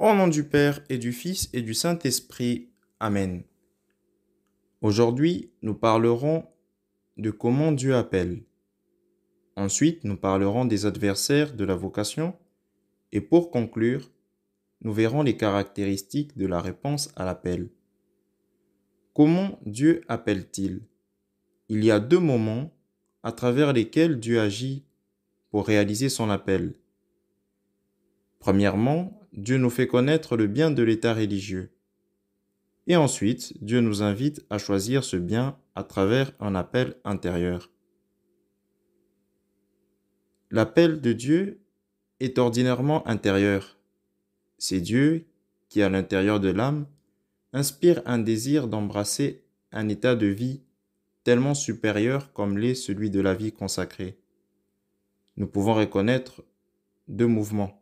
Au nom du Père et du Fils et du Saint-Esprit. Amen. Aujourd'hui, nous parlerons de comment Dieu appelle. Ensuite, nous parlerons des adversaires de la vocation. Et pour conclure, nous verrons les caractéristiques de la réponse à l'appel. Comment Dieu appelle-t-il Il y a deux moments à travers lesquels Dieu agit pour réaliser son appel. Premièrement, Dieu nous fait connaître le bien de l'état religieux. Et ensuite, Dieu nous invite à choisir ce bien à travers un appel intérieur. L'appel de Dieu est ordinairement intérieur. C'est Dieu qui, à l'intérieur de l'âme, inspire un désir d'embrasser un état de vie tellement supérieur comme l'est celui de la vie consacrée. Nous pouvons reconnaître deux mouvements.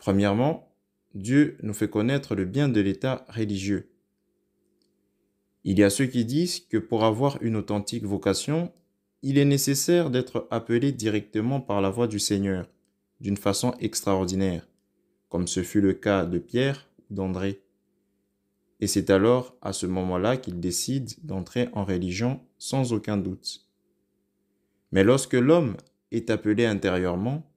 Premièrement, Dieu nous fait connaître le bien de l'état religieux. Il y a ceux qui disent que pour avoir une authentique vocation, il est nécessaire d'être appelé directement par la voix du Seigneur, d'une façon extraordinaire, comme ce fut le cas de Pierre ou d'André. Et c'est alors à ce moment-là qu'ils décident d'entrer en religion sans aucun doute. Mais lorsque l'homme est appelé intérieurement,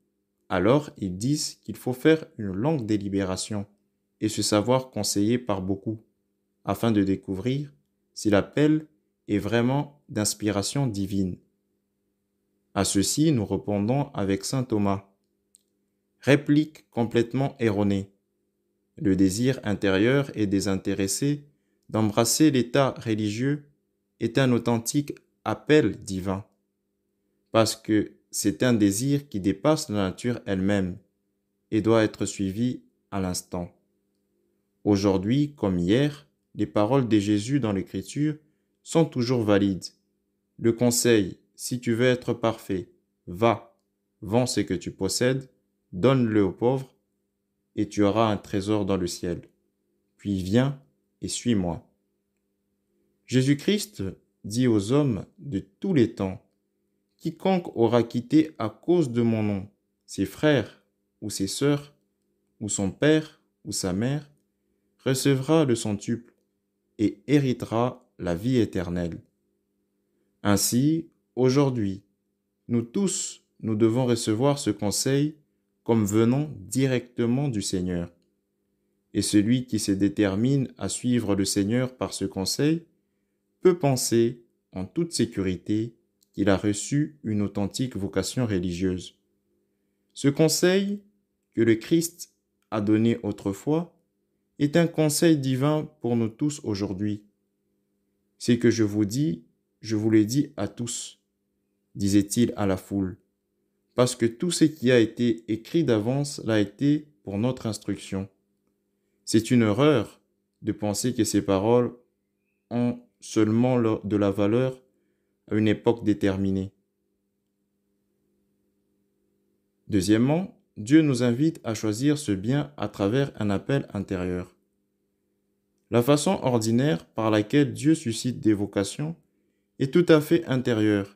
alors ils disent qu'il faut faire une longue délibération et se savoir conseillé par beaucoup, afin de découvrir si l'appel est vraiment d'inspiration divine. À ceci, nous répondons avec saint Thomas. Réplique complètement erronée. Le désir intérieur et désintéressé d'embrasser l'état religieux est un authentique appel divin, parce que c'est un désir qui dépasse la nature elle-même et doit être suivi à l'instant. Aujourd'hui comme hier, les paroles de Jésus dans l'Écriture sont toujours valides. Le conseil, si tu veux être parfait, va, vends ce que tu possèdes, donne-le aux pauvres, et tu auras un trésor dans le ciel. Puis viens et suis-moi. Jésus-Christ dit aux hommes de tous les temps quiconque aura quitté à cause de mon nom ses frères ou ses sœurs, ou son père ou sa mère, recevra le centuple et héritera la vie éternelle. Ainsi, aujourd'hui, nous tous, nous devons recevoir ce conseil comme venant directement du Seigneur. Et celui qui se détermine à suivre le Seigneur par ce conseil peut penser en toute sécurité qu'il a reçu une authentique vocation religieuse. Ce conseil que le Christ a donné autrefois est un conseil divin pour nous tous aujourd'hui. Ce que je vous dis, je vous l'ai dis à tous, disait-il à la foule, parce que tout ce qui a été écrit d'avance l'a été pour notre instruction. C'est une erreur de penser que ces paroles ont seulement de la valeur à une époque déterminée. Deuxièmement, Dieu nous invite à choisir ce bien à travers un appel intérieur. La façon ordinaire par laquelle Dieu suscite des vocations est tout à fait intérieure,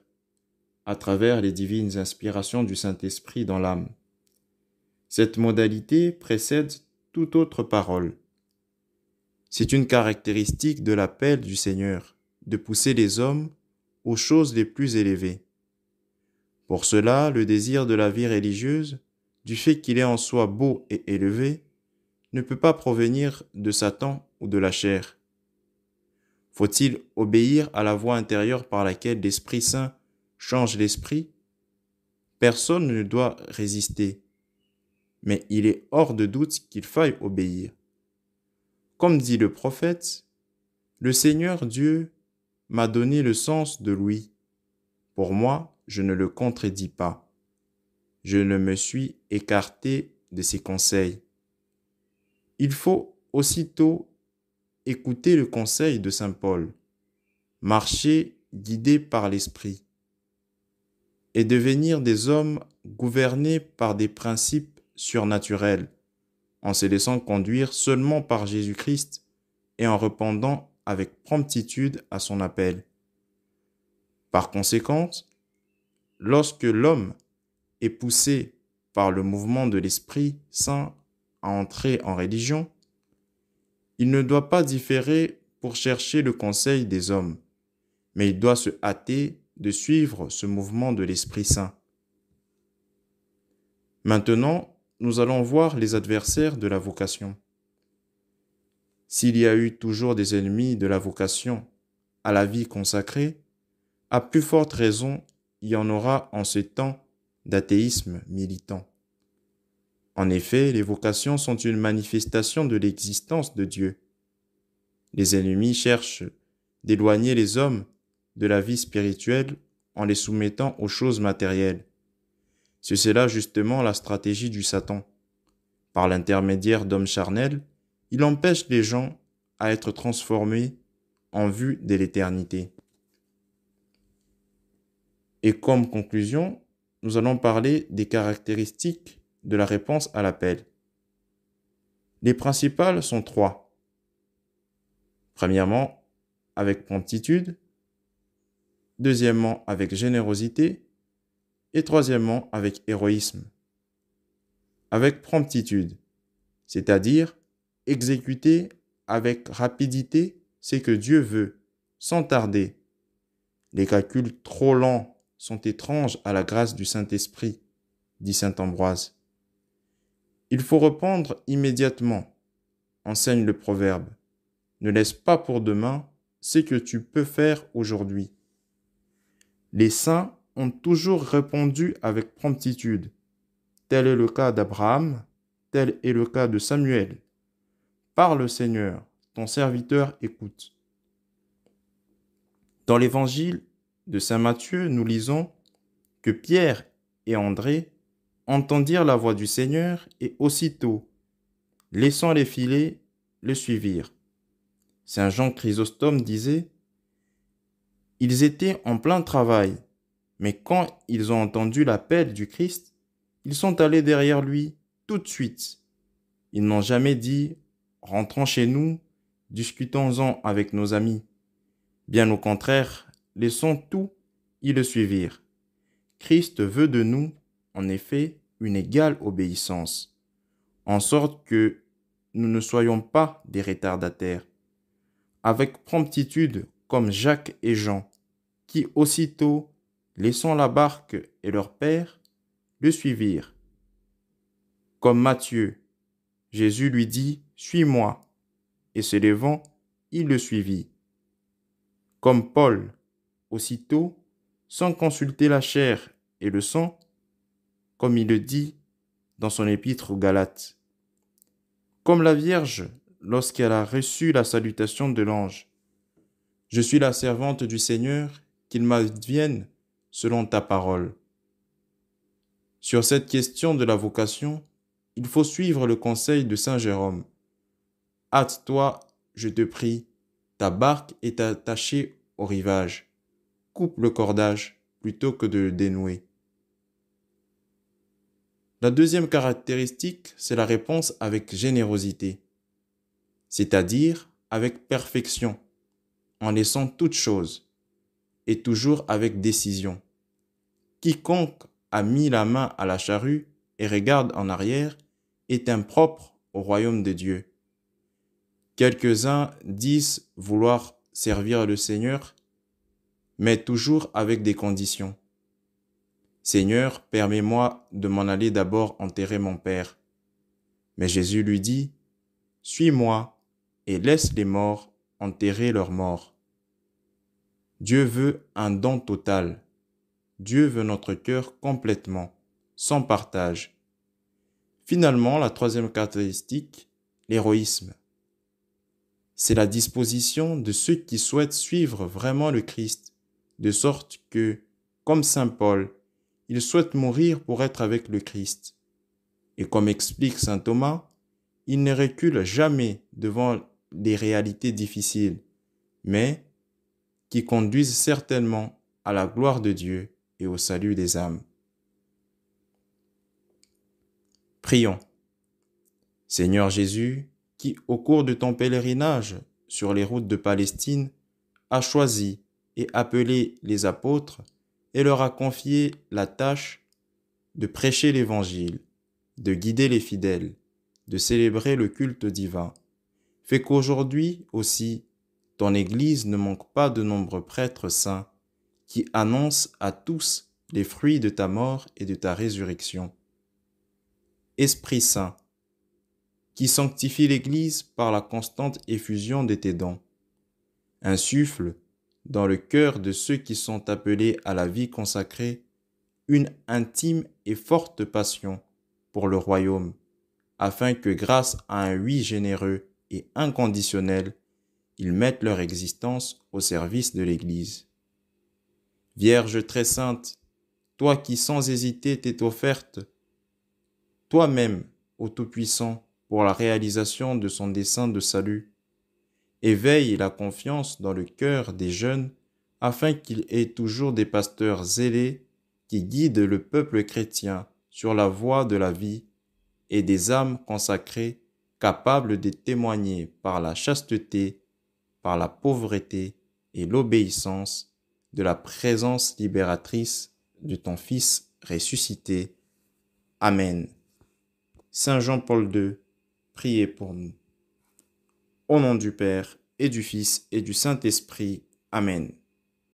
à travers les divines inspirations du Saint-Esprit dans l'âme. Cette modalité précède toute autre parole. C'est une caractéristique de l'appel du Seigneur de pousser les hommes aux choses les plus élevées. Pour cela, le désir de la vie religieuse, du fait qu'il est en soi beau et élevé, ne peut pas provenir de Satan ou de la chair. Faut-il obéir à la voie intérieure par laquelle l'Esprit Saint change l'esprit Personne ne doit résister, mais il est hors de doute qu'il faille obéir. Comme dit le prophète, le Seigneur Dieu m'a donné le sens de lui. Pour moi, je ne le contredis pas. Je ne me suis écarté de ses conseils. Il faut aussitôt écouter le conseil de Saint Paul, marcher guidé par l'Esprit, et devenir des hommes gouvernés par des principes surnaturels, en se laissant conduire seulement par Jésus-Christ et en rependant avec promptitude à son appel. Par conséquent, lorsque l'homme est poussé par le mouvement de l'Esprit Saint à entrer en religion, il ne doit pas différer pour chercher le conseil des hommes, mais il doit se hâter de suivre ce mouvement de l'Esprit Saint. Maintenant, nous allons voir les adversaires de la vocation s'il y a eu toujours des ennemis de la vocation à la vie consacrée, à plus forte raison il y en aura en ce temps d'athéisme militant. En effet, les vocations sont une manifestation de l'existence de Dieu. Les ennemis cherchent d'éloigner les hommes de la vie spirituelle en les soumettant aux choses matérielles. C'est là justement la stratégie du Satan. Par l'intermédiaire d'hommes charnels, il empêche les gens à être transformés en vue de l'éternité. Et comme conclusion, nous allons parler des caractéristiques de la réponse à l'appel. Les principales sont trois. Premièrement, avec promptitude. Deuxièmement, avec générosité. Et troisièmement, avec héroïsme. Avec promptitude, c'est-à-dire exécuter avec rapidité ce que Dieu veut, sans tarder. Les calculs trop lents sont étranges à la grâce du Saint-Esprit, dit Saint Ambroise. Il faut reprendre immédiatement, enseigne le proverbe. Ne laisse pas pour demain ce que tu peux faire aujourd'hui. Les saints ont toujours répondu avec promptitude. Tel est le cas d'Abraham, tel est le cas de Samuel. Parle Seigneur, ton serviteur écoute. Dans l'évangile de Saint Matthieu, nous lisons que Pierre et André entendirent la voix du Seigneur et aussitôt, laissant les filets, le suivirent. Saint Jean Chrysostome disait Ils étaient en plein travail, mais quand ils ont entendu l'appel du Christ, ils sont allés derrière lui tout de suite. Ils n'ont jamais dit rentrons chez nous, discutons-en avec nos amis. Bien au contraire, laissons tout, y le suivirent. Christ veut de nous, en effet, une égale obéissance, en sorte que nous ne soyons pas des retardataires. Avec promptitude, comme Jacques et Jean, qui aussitôt, laissant la barque et leur père, le suivirent. Comme Matthieu, Jésus lui dit, suis-moi. Et se levant, il le suivit. Comme Paul, aussitôt, sans consulter la chair et le sang, comme il le dit dans son épître aux Galates. Comme la Vierge lorsqu'elle a reçu la salutation de l'ange. Je suis la servante du Seigneur, qu'il m'advienne selon ta parole. Sur cette question de la vocation, il faut suivre le conseil de Saint Jérôme. Hâte-toi, je te prie, ta barque est attachée au rivage. Coupe le cordage plutôt que de le dénouer. La deuxième caractéristique, c'est la réponse avec générosité, c'est-à-dire avec perfection, en laissant toute chose, et toujours avec décision. Quiconque a mis la main à la charrue et regarde en arrière est impropre au royaume de Dieu. Quelques-uns disent vouloir servir le Seigneur, mais toujours avec des conditions. Seigneur, permets-moi de m'en aller d'abord enterrer mon Père. Mais Jésus lui dit, Suis-moi et laisse les morts enterrer leurs morts. Dieu veut un don total. Dieu veut notre cœur complètement, sans partage. Finalement, la troisième caractéristique, l'héroïsme. C'est la disposition de ceux qui souhaitent suivre vraiment le Christ, de sorte que, comme Saint Paul, ils souhaitent mourir pour être avec le Christ. Et comme explique Saint Thomas, ils ne reculent jamais devant des réalités difficiles, mais qui conduisent certainement à la gloire de Dieu et au salut des âmes. Prions. Seigneur Jésus, qui, au cours de ton pèlerinage sur les routes de Palestine, a choisi et appelé les apôtres et leur a confié la tâche de prêcher l'Évangile, de guider les fidèles, de célébrer le culte divin. Fait qu'aujourd'hui aussi, ton Église ne manque pas de nombreux prêtres saints qui annoncent à tous les fruits de ta mort et de ta résurrection. Esprit Saint, qui sanctifie l'Église par la constante effusion de tes dons. Insuffle, dans le cœur de ceux qui sont appelés à la vie consacrée, une intime et forte passion pour le royaume, afin que grâce à un oui généreux et inconditionnel, ils mettent leur existence au service de l'Église. Vierge très sainte, toi qui sans hésiter t'es offerte, toi-même, ô Tout-Puissant, pour la réalisation de son dessein de salut. Éveille la confiance dans le cœur des jeunes afin qu'il ait toujours des pasteurs zélés qui guident le peuple chrétien sur la voie de la vie et des âmes consacrées capables de témoigner par la chasteté, par la pauvreté et l'obéissance de la présence libératrice de ton Fils ressuscité. Amen. Saint Jean-Paul II Priez pour nous. Au nom du Père et du Fils et du Saint-Esprit. Amen.